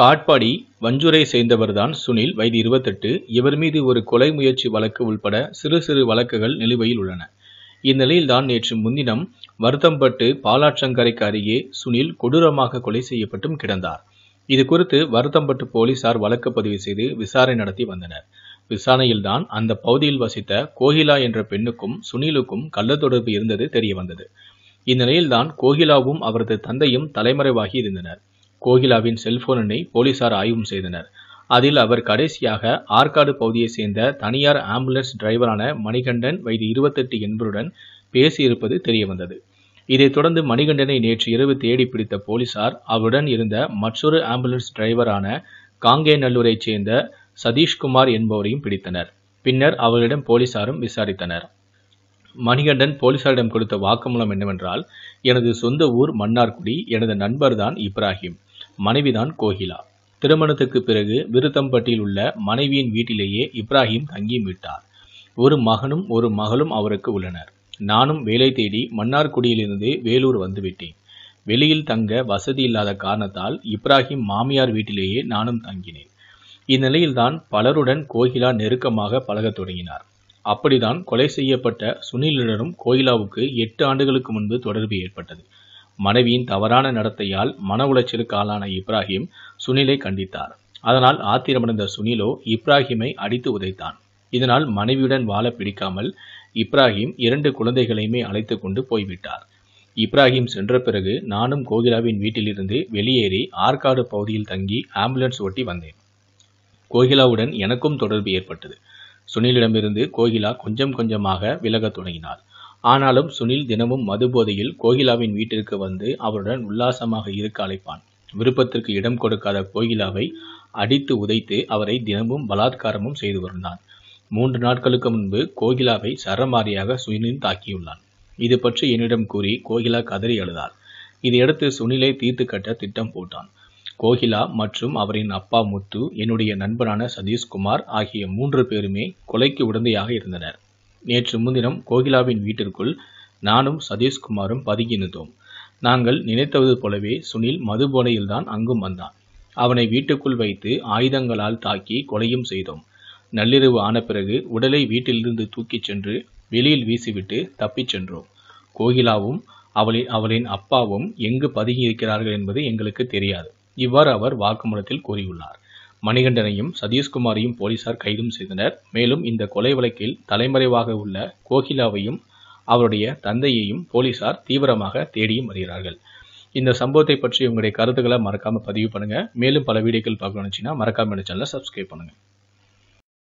காட்பாடி வஞ்சுரை சேர்ந்தவர்தான் சுனில் வயது இருபத்தெட்டு இவர் மீது ஒரு கொலை முயற்சி வழக்கு உள்பட சிறு சிறு வழக்குகள் நிலுவையில் உள்ளன இந்நிலையில்தான் நேற்று முன்தினம் வருத்தம்பட்டு பாலாற்றங்கரைக்கு அருகே சுனில் கொடூரமாக கொலை செய்யப்பட்டும் கிடந்தார் இது குறித்து வருத்தம்பட்டு போலீசார் வழக்கு பதிவு செய்து விசாரணை நடத்தி வந்தனர் விசாரணையில்தான் அந்த பகுதியில் வசித்த கோகிலா என்ற பெண்ணுக்கும் சுனிலுக்கும் கள்ள தொடர்பு இருந்தது தெரிய வந்தது இந்நிலையில்தான் கோகிலாவும் அவரது தந்தையும் தலைமறைவாகி இருந்தனர் கோகிலாவின் செல்போன் எண்ணை போலீசார் ஆய்வும் செய்தனர் அதில் அவர் கடைசியாக ஆற்காடு பகுதியைச் சேர்ந்த தனியார் ஆம்புலன்ஸ் டிரைவரான மணிகண்டன் வயது இருபத்தெட்டு என்பருடன் பேசியிருப்பது தெரியவந்தது இதைத் தொடர்ந்து மணிகண்டனை நேற்று இரவு தேடி பிடித்த போலீசார் அவருடன் இருந்த மற்றொரு ஆம்புலன்ஸ் டிரைவரான காங்கேநல்லூரைச் சேர்ந்த சதீஷ்குமார் என்பவரையும் பிடித்தனர் பின்னர் அவர்களிடம் போலீசாரும் விசாரித்தனர் மணிகண்டன் போலீசாரிடம் கொடுத்த வாக்குமூலம் என்னவென்றால் எனது சொந்த ஊர் மன்னார்குடி எனது நண்பர்தான் இப்ராஹிம் மனைவிதான் கோகிலா திருமணத்துக்கு பிறகு விருத்தம்பட்டியில் உள்ள மனைவியின் வீட்டிலேயே இப்ராஹிம் தங்கியும் விட்டார் ஒரு மகனும் ஒரு மகளும் அவருக்கு உள்ளனர் நானும் வேலை தேடி மன்னார்குடியிலிருந்து வேலூர் வந்துவிட்டேன் வெளியில் தங்க வசதி இல்லாத காரணத்தால் இப்ராஹிம் மாமியார் வீட்டிலேயே நானும் தங்கினேன் இந்நிலையில்தான் பலருடன் கோகிலா நெருக்கமாக பழகத் தொடங்கினார் அப்படிதான் கொலை செய்யப்பட்ட சுனிலுடனும் கோகிலாவுக்கு எட்டு ஆண்டுகளுக்கு முன்பு தொடர்பு ஏற்பட்டது மனைவியின் தவறான நடத்தையால் மன உளைச்சலுக்கு ஆளான இப்ராஹிம் சுனிலை கண்டித்தார் அதனால் ஆத்திரமடைந்த சுனிலோ இப்ராஹிமை அடித்து உதைத்தான் இதனால் மனைவியுடன் வாழ பிடிக்காமல் இப்ராஹிம் இரண்டு குழந்தைகளையுமே அழைத்து கொண்டு போய்விட்டார் இப்ராஹிம் சென்ற பிறகு நானும் கோகிலாவின் வீட்டிலிருந்து வெளியேறி ஆற்காடு பகுதியில் தங்கி ஆம்புலன்ஸ் ஓட்டி வந்தேன் கோகிலாவுடன் எனக்கும் தொடர்பு ஏற்பட்டது சுனிலிடமிருந்து கோகிலா கொஞ்சம் கொஞ்சமாக விலகத் தொடங்கினாள் ஆனாலும் சுனில் தினமும் மதுபோதையில் கோகிலாவின் வீட்டிற்கு வந்து அவருடன் உல்லாசமாக இருக்க அழைப்பான் விருப்பத்திற்கு இடம் கொடுக்காத கோகிலாவை அடித்து உதைத்து அவரை தினமும் பலாத்காரமும் செய்து வருந்தான் மூன்று நாட்களுக்கு முன்பு கோகிலாவை சரமாரியாக சுனில் தாக்கியுள்ளான் இது பற்றி என்னிடம் கூறி கோகிலா கதறி அழுதார் இதையடுத்து சுனிலை தீர்த்து கட்ட திட்டம் போட்டான் கோகிலா மற்றும் அவரின் அப்பா முத்து என்னுடைய நண்பரான சதீஷ்குமார் ஆகிய மூன்று பேருமே கொலைக்கு உடந்தையாக இருந்தனர் நேற்று முன்தினம் கோகிலாவின் வீட்டிற்குள் நானும் சதீஷ்குமாரும் பதுங்கியிருந்தோம் நாங்கள் நினைத்தது போலவே சுனில் மதுபோனையில்தான் அங்கும் வந்தான் அவனை வீட்டுக்குள் வைத்து ஆயுதங்களால் தாக்கி கொலையும் செய்தோம் நள்ளிரவு ஆன பிறகு உடலை வீட்டிலிருந்து தூக்கிச் சென்று வெளியில் வீசிவிட்டு தப்பிச் சென்றோம் கோகிலாவும் அவளின் அவளின் அப்பாவும் எங்கு பதுங்கியிருக்கிறார்கள் என்பது எங்களுக்கு தெரியாது இவ்வாறு அவர் வாக்குமூலத்தில் கூறியுள்ளார் மணிகண்டனையும் சதீஷ்குமாரையும் போலீசார் கைதும் செய்தனர் மேலும் இந்த கொலை வழக்கில் தலைமறைவாக உள்ள கோகிலாவையும் அவருடைய தந்தையையும் போலீசார் தீவிரமாக தேடியும் வருகிறார்கள் இந்த சம்பவத்தை பற்றி உங்களுடைய கருத்துக்களை மறக்காம பதிவு பண்ணுங்க மேலும் பல வீடியோக்கள் பார்க்கணுச்சுன்னா மறக்காம இந்த சேனலை சப்ஸ்கிரைப் பண்ணுங்க